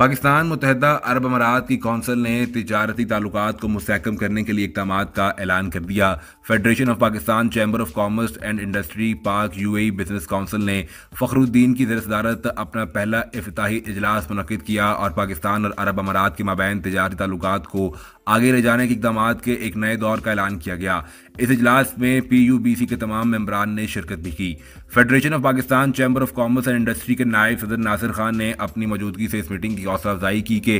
पाकिस्तान मुतहदा अरब अमारात की कौंसल ने तजारती ताल्लुक को मुस्तकम करने के लिए इकदाम का ऐलान कर दिया federation of Pakistan chamber of commerce and industry Pak U A business council ने फखरुद्दीन की जरसदारत अपना पहला अफ्ताही अजलास मनद किया और पाकिस्तान और अरब अमारात के मबैन तजारती ताल्लुक को आगे ले जाने के इकदाम के एक नए दौर का ऐलान किया गया इस इजलास में पीयूबीसी के तमाम मेंबरान ने शिरकत भी की federation of Pakistan chamber of commerce and industry के नायब सदर नासिर खान ने अपनी मौजूदगी से इस मीटिंग की हौसला अफजाई की कि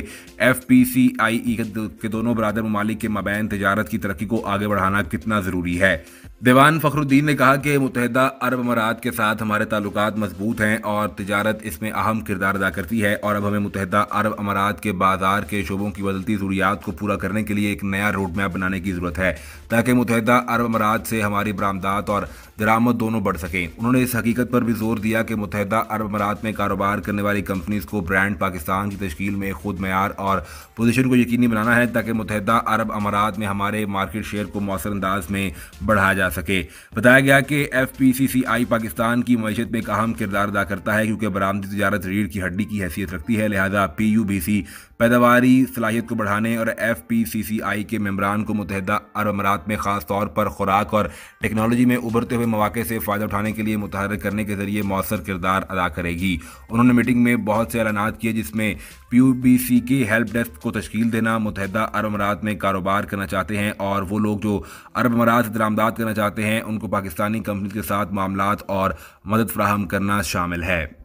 एफ पी सी आई ई के दोनों बरदर ममालिक के मबैन तजारत की तरक्की को आगे बढ़ाना कितना ज़रूरी है दीवान फखरुद्दीन ने कहा कि मुतहदा अरब अमारात के साथ हमारे ताल्लुक मजबूत हैं और तजारत इसमें अहम किरदार अदा करती है और अब हमें मुतहदा अरब अमारात के बाजार के शोबों की बदलती ज़रूरियात को पूरा करने के लिए एक नया रोड मैप बनाने की ज़रूरत है ताकि मुतहदा अरब अमारात से हमारी बरामदात और दरामद दोनों बढ़ सकें उन्होंने इस हकीकत पर भी जोर दिया कि मुतहदा अरब अमारात में कारोबार करने वाली कंपनीज़ को ब्रांड पाकिस्तान की तश्ील में खुद मैार और पोजिशन को यकीनी बनाना है ताकि मुतहदा अरब अमारात में हमारे मार्केट शेयर को मौसर अंदाज में बढ़ाया जा जा सके बताया गया कि एफ पाकिस्तान की मैशत में एक अहम किरदार अदा करता है क्योंकि बरामदी तजारत रीढ़ की हड्डी की हैसियत रखती है लिहाजा पी यू बी सी पैदावारी सलाहियत को बढ़ाने और एफ पी सी सी आई के मम्बरान को मुतहदा अरब अमारात में ख़ास तौर पर खुराक और टेक्नोलॉजी में उभरते हुए मौाक़े से फ़ायदा उठाने के लिए मुतहर करने के ज़रिए मौसर किरदार अदा करेगी उन्होंने मीटिंग में बहुत से ऐलानात किए जिसमें पी यू बी सी के हेल्प डेस्क को तश्ील देना मुतहदा अरब अमारात में कारोबार करना चाहते हैं और वो लोग जो अरब अमारात दरामदाद करना चाहते चाहते हैं उनको पाकिस्तानी कंपनी के साथ मामला और मदद फ्राहम करना शामिल है